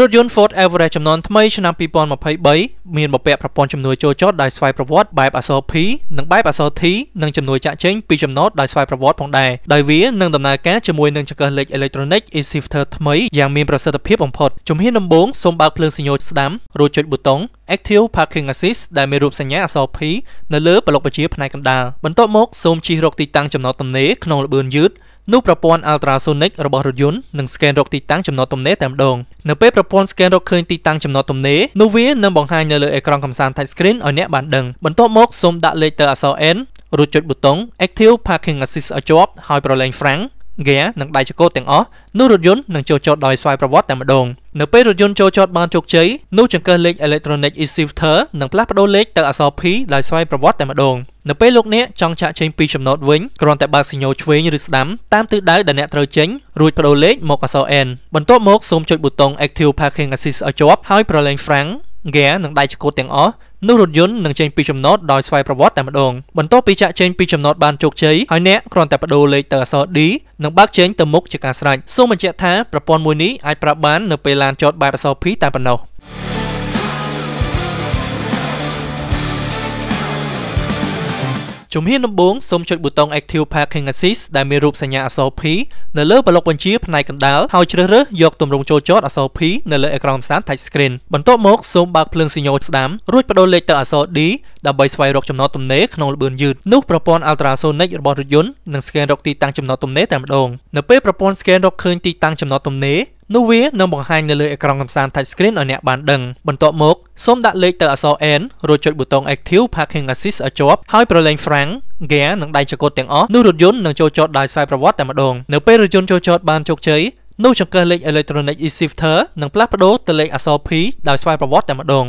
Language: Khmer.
រថយន្ត Ford Everest ចំនួនថ្មីឆ្នាំ2023មានបំពាក់ប្រព័ន្ធជំនួយចូលចតដោយស្វ័យប្រវត្តិបែបអក្សរ P និងបែបអក្សរ T និងជំនួយចាក់ចេញពីចំណតដោយស្វ័យប្រវត្តិផងដែរដោយវានឹងដំណើរការជាមួយនឹងចង្កឹះលេខអេឡិចត្រូនិក e-shifter ថ្មីយ៉ាងមានប្រសិទ្ធភាពបំផុតជំហានដំបូងសូមបើកភ្លើងសញ្ញាស្ដាំរួចចុចប៊ូតុង Active Parking Assist ដែលមានរូបសញ្ញាអក្សរ P នៅលើប្លុកបញ្ជាផ្នែកកណ្ដាលបន្ទាប់មកសូមជិះរកទីតាំងចំណតទំនេរក្នុងល្បឿនយឺតនោះប្រព័ន្ធ ultrasonic របស់រថយន្តនឹងស្កេនរកទីតាំងចំណតទំនេរតែម្ដងនៅពេលប្រព័ន្ធស្កេនរកឃើញទីតាំងចំណតទំនេរនោះវានឹងបង្ហាញនៅលើអេក្រង់កំសាន្ត touch screen ឲ្យអ្នកបានដឹងបន្ទាប់មកសូមដាក់លេខទៅអក្សរ N រួចចុចប៊ូតុង Active Parking Assist ឲ្យជាប់ហើយប្រឡែង Frank ហ្គែនិងដៃចកូតទាំងអស់នោះរថយន្តនឹងចូលចតដោយស្វ័យប្រវត្តិតែម្ដងនៅពេលរថយន្តចូលចតបានជោគជ័យនោះចង្កឹះលេខ electronic e-shifter នឹងផ្លាស់ប្ដូរលេខទៅអក្សរ P ដោយស្វ័យប្រវត្តិតែម្ដងនៅពេលលោកអ្នកចង់ចាក់ចេញពីចំណោតវិញគ្រាន់តែបើកសញ្ញោឆ្វេងឬស្ដាំតាមទិសដៅដែលអ្នកត្រូវចេញរួចប្ដូរលេខមកអក្សរ N បន្ទាប់មកសូមចុចប៊ូតុង active parking assist ឲ្យជាប់ហើយប្រឡែងហ្វ្រាំងហ្គែនិងដៃឆ្កួតទាំងអស់នោះរថយន្តនឹងចេញពីចំណតដោយស្វ័យប្រវត្តិតែម្ដងបន្ទាប់ពីចាក់ចេញពីចំណតបានជោគជ័យហើយអ្នកគ្រាន់តែបដូរលេខទៅអក្សរ D និងបើកចេញទៅមុខជាការស្រេចសូមបញ្ជាក់ថាប្រព័ន្ធមួយនេះអាចប្រើបាននៅពេលឡានចតបែបអក្សរ P តែប៉ុណ្ណោះ។ជំហានដំបូងសូមចុចប៊ូតុង Active Parking Assist ដែលមានរូបសញ្ញាអក្សរ P នៅលើប្លុកបញ្ជាផ្នែកកណ្ដាលហើយជ្រើសរើសយកទម្រង់ចូលចតអក្សរ P នៅលើអេក្រង់ម្សាន Touch Screen បន្ទាប់មកសូមបើកភ្លើងសញ្ញាស្ដាំរួចបដូរលេខទៅអក្សរ D ដើម្បីស្វែងរកចំណតទំនេរក្នុងល្បឿនយឺតនោះប្រព័ន្ធ ultrasonic របស់រថយន្តនឹងស្កេនរកទីតាំងចំណតទំនេរតែម្ដងនៅពេលប្រព័ន្ធស្កេនរកឃើញទីតាំងចំណតទំនេរនោះវានឹងបង្ហាញនៅលើអេក្រង់កំសាន្ត touch screen ឲ្យអ្នកបានដឹងបន្ទាប់មកសូមដាក់លេខទៅអក្សរ N រួចចុចប៊ូតុង Active Parking Assist ឲ្យជាប់ហើយប្រឡែង Frank gear និងដៃចង្កត់ទាំងអស់នោះរថយន្តនឹងចូលចតដោយស្វ័យប្រវត្តិតែម្ដងនៅពេលរថយន្តចូលចតបានជោគជ័យនោះចង្កឹះលេខ electronic e-shifter នឹងផ្លាស់ប្ដូរទៅលេខអក្សរ P ដោយស្វ័យប្រវត្តិតែម្ដង